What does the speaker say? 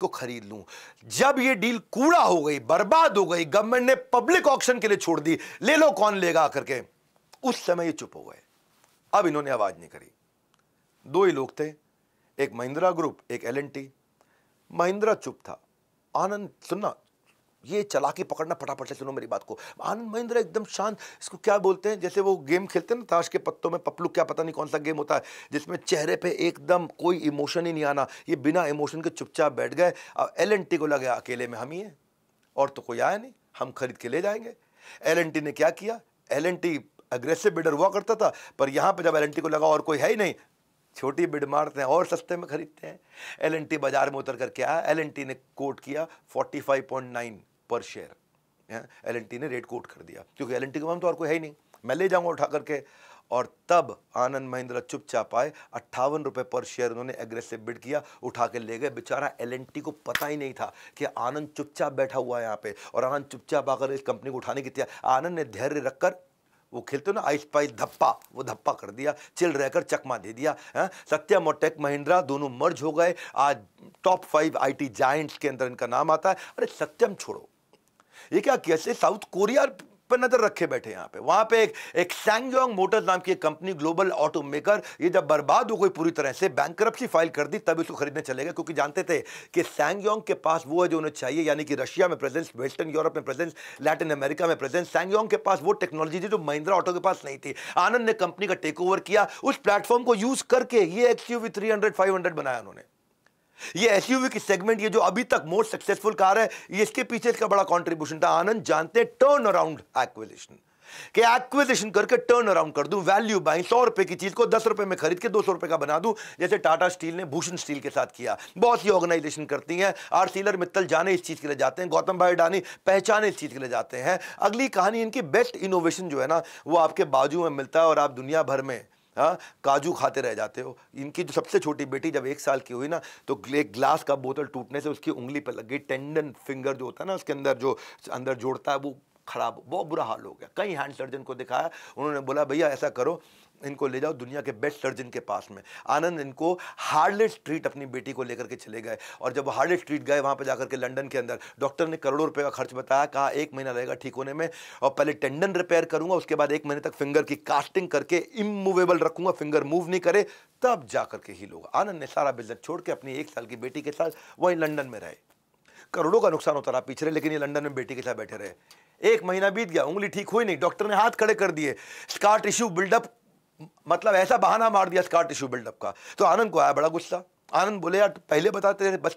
को खरीद लूं जब ये डील कूड़ा हो गई बर्बाद हो गई गवर्नमेंट ने पब्लिक ऑप्शन के लिए छोड़ दी ले लो कौन लेगा करके उस समय ये चुप हो गए अब इन्होंने आवाज नहीं करी दो ही लोग थे एक महिंद्रा ग्रुप एक एल महिंद्रा चुप था आनंद सुनना ये चला के पकड़ना फटाफट से सुनो मेरी बात को आनंद महिंद्रा एकदम शांत इसको क्या बोलते हैं जैसे वो गेम खेलते हैं ना ताश के पत्तों में पपलू क्या पता नहीं कौन सा गेम होता है जिसमें चेहरे पे एकदम कोई इमोशन ही नहीं आना ये बिना इमोशन के चुपचाप बैठ गए अब एल एन टी को लगे अकेले में हम ही हैं और तो कोई आया नहीं हम खरीद के ले जाएंगे एल एन टी ने क्या किया L and T aggressive bidder हुआ करता था पर यहाँ पर जब एल एन टी को लगा और कोई है ही नहीं छोटी बिड मारते हैं और सस्ते में खरीदते हैं एल बाजार में उतर आया एल एन एल ने कोट किया 45.9 पर शेयर एल एन ने रेट कोट कर दिया क्योंकि एल के पास तो और कोई है ही नहीं मैं ले जाऊंगा उठा करके और तब आनंद महिंद्रा चुपचाप आए अट्ठावन रुपये पर शेयर उन्होंने एग्रेसिव बिड किया उठा के ले गए बेचारा एल को पता ही नहीं था कि आनंद चुपचाप बैठा हुआ है यहाँ पे और आनंद चुपचाप आकर इस कंपनी को उठाने की तैयार आनंद ने धैर्य रखकर वो खेलते ना आइस पाइस धप्पा वो धप्पा कर दिया चिल रहकर चकमा दे दिया है हाँ? सत्यम और टेक महिंद्रा दोनों मर्ज हो गए आज टॉप फाइव आईटी जायंट्स के अंदर इनका नाम आता है अरे सत्यम छोड़ो ये क्या किया से साउथ कोरिया पर नजर रखे बैठे यहाँ पे वहाँ पे एक एक सैंगजोंग मोटर्स नाम की एक कंपनी ग्लोबल ऑटो मेकर ये जब बर्बाद हो गई पूरी तरह से बैंक फाइल कर दी तब इसको खरीदने चले गए क्योंकि जानते थे कि सैंगजोंग के पास वो है जो उन्हें चाहिए यानी कि रशिया में प्रेजेंस वेस्टर्न यूरोप में प्रेजेंस लैटिन अमेरिका में प्रेजेंस सैंगजोंग के पास वो टेक्नोलॉजी थी जो महिंद्रा ऑटो के पास नहीं थी आनंद ने कंपनी का टेक ओवर किया उस प्लेटफॉर्म को यूज करके ये X U V hundred five hundred बनाया उन्होंने ये एसयूवी की सेगमेंट ये जो अभी तक मोस्ट सक्सेसफुल कार है ये इसके पीछे इसका बड़ा कंट्रीब्यूशन था आनंद जानते हैं टर्न अराउंड एक्विजिशन कि एक्विजिशन करके टर्न अराउंड कर दूं वैल्यू बाई सौ रुपए की चीज को दस रुपए में खरीद के दो सौ रुपए का बना दूं जैसे टाटा स्टील ने भूषण स्टील के साथ किया बहुत सी ऑर्गेनाइजेशन करती हैं सीलर मित्तल जाने इस चीज के लिए जाते हैं गौतम भाई अडानी पहचाने इस चीज के लिए जाते हैं अगली कहानी इनकी बेस्ट इनोवेशन जो है ना वो आपके बाजू में मिलता है और आप दुनिया भर में हाँ काजू खाते रह जाते हो इनकी जो सबसे छोटी बेटी जब एक साल की हुई ना तो एक ग्लास का बोतल टूटने से उसकी उंगली पर लग गई टेंडन फिंगर जो होता है ना उसके अंदर जो अंदर जोड़ता है वो खराब बहुत बुरा हाल हो गया कई हैंड सर्जन को दिखाया उन्होंने बोला भैया ऐसा करो इनको ले जाओ दुनिया के बेस्ट सर्जन के पास में आनंद इनको हार्डले स्ट्रीट अपनी बेटी को लेकर के चले गए और जब हार्डले स्ट्रीट गए वहाँ पर जाकर के लंदन के अंदर डॉक्टर ने करोड़ों रुपये का खर्च बताया कहा एक महीना लगेगा ठीक होने में और पहले टेंडन रिपेयर करूँगा उसके बाद एक महीने तक फिंगर की कास्टिंग करके इमूवेबल रखूँगा फिंगर मूव नहीं करे तब जा करके ही लोग आनंद ने सारा बिजनेस छोड़ के अपनी एक साल की बेटी के साथ वहीं लंडन में रहे करोड़ों का नुकसान होता रहा पीछे लेकिन ये लंडन में बेटी के साथ बैठे रहे एक महीना बीत गया उंगली ठीक हुई नहीं डॉक्टर ने हाथ खड़े कर दिए स्कार टिश्यू बिल्डअप मतलब ऐसा बहाना मार दिया स्कार टिश्यू बिल्डअप का तो आनंद को आया बड़ा गुस्सा आनंद बोले यार पहले बताते बस